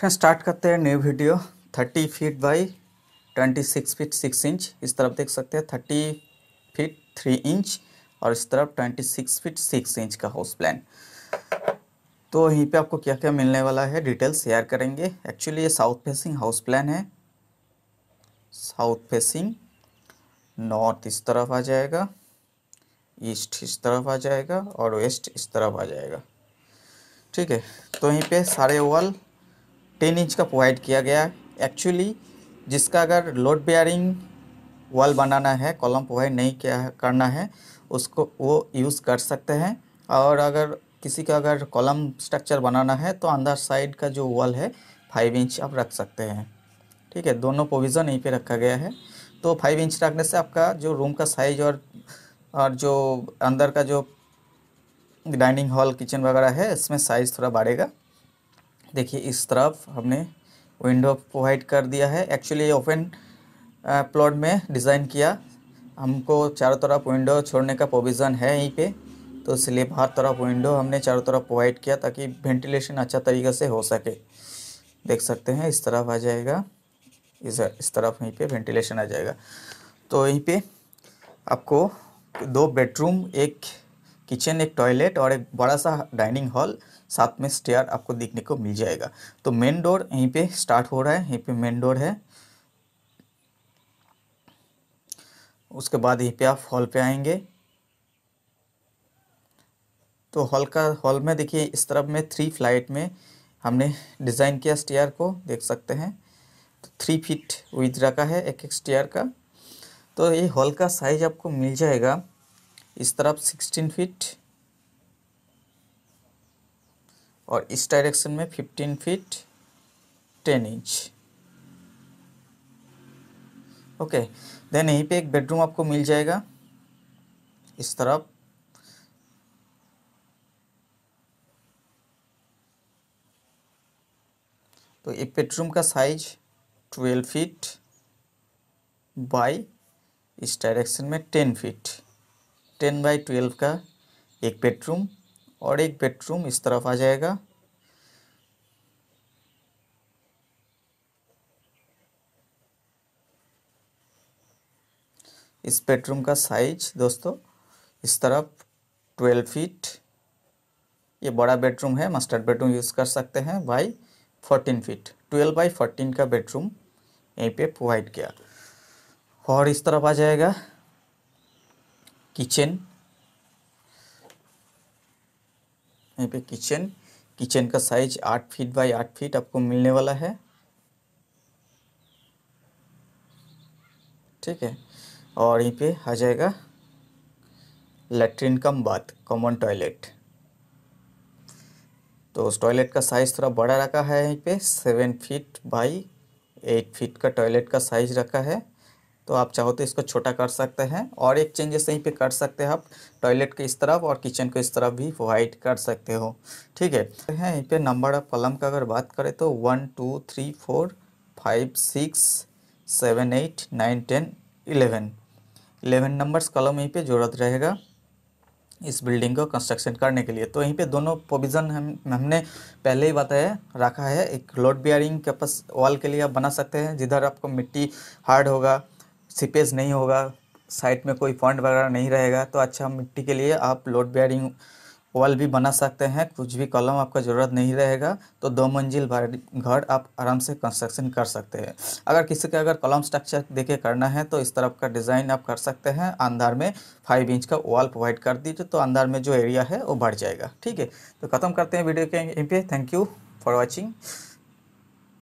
फिर स्टार्ट करते हैं new video thirty feet by twenty six feet six inch इस तरफ देख सकते हैं थर्टी फीट थ्री इंच और इस तरफ twenty six feet six inch का हाउस प्लान तो यहीं पे आपको क्या क्या मिलने वाला है डिटेल शेयर करेंगे एक्चुअली ये साउथ फेसिंग हाउस प्लान है साउथ फेसिंग नॉर्थ इस तरफ आ जाएगा ईस्ट इस तरफ आ जाएगा और वेस्ट इस तरफ आ जाएगा ठीक है तो यहीं पे सारे वॉल टेन इंच का प्रोवाइड किया गया एक्चुअली जिसका अगर लोड बेयरिंग वॉल बनाना है कॉलम प्रोवाइड नहीं किया करना है उसको वो यूज़ कर सकते हैं और अगर किसी का अगर कॉलम स्ट्रक्चर बनाना है तो अंदर साइड का जो वॉल है फाइव इंच आप रख सकते हैं ठीक है दोनों प्रोविज़न यहीं पे रखा गया है तो फाइव इंच रखने से आपका जो रूम का साइज और और जो अंदर का जो डाइनिंग हॉल किचन वगैरह है इसमें साइज़ थोड़ा बढ़ेगा देखिए इस तरफ हमने विंडो प्रोवाइड कर दिया है एक्चुअली ये ओपन प्लॉट में डिज़ाइन किया हमको चारों तरफ विंडो छोड़ने का प्रोविज़न है यहीं पे तो इसलिए बाहर तरफ विंडो हमने चारों तरफ प्रोवाइड किया ताकि वेंटिलेशन अच्छा तरीके से हो सके देख सकते हैं इस तरफ आ जाएगा इस इस तरफ यहीं पे वेंटिलेशन आ जाएगा तो यहीं पे आपको दो बेडरूम एक किचन एक टॉयलेट और एक बड़ा सा डाइनिंग हॉल साथ में स्टेयर आपको देखने को मिल जाएगा तो मेन डोर यहीं पे स्टार्ट हो रहा है यहीं पे मेन डोर है उसके बाद यहीं पे आप हॉल पे आएंगे तो हॉल का हॉल में देखिए इस तरफ में थ्री फ्लाइट में हमने डिज़ाइन किया स्टेयर को देख सकते हैं तो थ्री फीट विथ रखा है एक एक स्टेयर का तो ये हॉल का साइज आपको मिल जाएगा इस तरफ सिक्सटीन फीट और इस डायरेक्शन में fifteen feet ten inch okay then यहीं पे एक बेडरूम आपको मिल जाएगा इस तरफ तो ये बेडरूम का साइज ट्वेल्व फीट बाय इस डायरेक्शन में ten feet ten by twelve का एक बेडरूम और एक बेडरूम इस तरफ आ जाएगा इस बेडरूम का साइज दोस्तों इस तरफ ट्वेल्व फीट ये बड़ा बेडरूम है मास्टर बेडरूम यूज़ कर सकते हैं by fourteen feet twelve by fourteen का बेडरूम यहीं पे प्रोवाइड किया और इस तरफ आ जाएगा किचन यहाँ पे किचन किचन का साइज आठ फीट बाई आठ फीट आपको मिलने वाला है ठीक है और यहीं पे आ जाएगा latrine cum bath common toilet तो उस टॉयलेट का साइज़ थोड़ा बड़ा रखा है यहीं पे seven feet by eight feet का टॉयलेट का साइज़ रखा है तो आप चाहो तो इसको छोटा कर सकते हैं और एक चेंजेस यहीं पे कर सकते हैं आप टॉयलेट के इस तरफ और किचन को इस तरफ भी वाइट कर सकते हो ठीक है तो हैं यहीं पे नंबर ऑफ कलम का अगर बात करें तो one two three four five six seven eight nine ten eleven eleven numbers column यहीं पे जरूरत रहेगा इस बिल्डिंग को कंस्ट्रक्शन करने के लिए तो यहीं पे दोनों प्रोविज़न हम हमने पहले ही बताया रखा है एक लोड बियरिंग कैपस वॉल के लिए आप बना सकते हैं जिधर आपको मिट्टी हार्ड होगा सीपेज नहीं होगा साइड में कोई फंड वगैरह नहीं रहेगा तो अच्छा मिट्टी के लिए आप लोड बेयरिंग वॉल भी बना सकते हैं कुछ भी कलम आपका ज़रूरत नहीं रहेगा तो दो मंजिल घर आप आराम से कंस्ट्रक्शन कर सकते हैं अगर किसी का अगर कलम स्ट्रक्चर देके करना है तो इस तरफ का डिज़ाइन आप कर सकते हैं अंधार में फाइव इंच का वॉल प्रोवाइड कर दीजिए तो अंधार में जो एरिया है वो बढ़ जाएगा ठीक है तो ख़त्म करते हैं वीडियो के एम पे थैंक यू फॉर वॉचिंग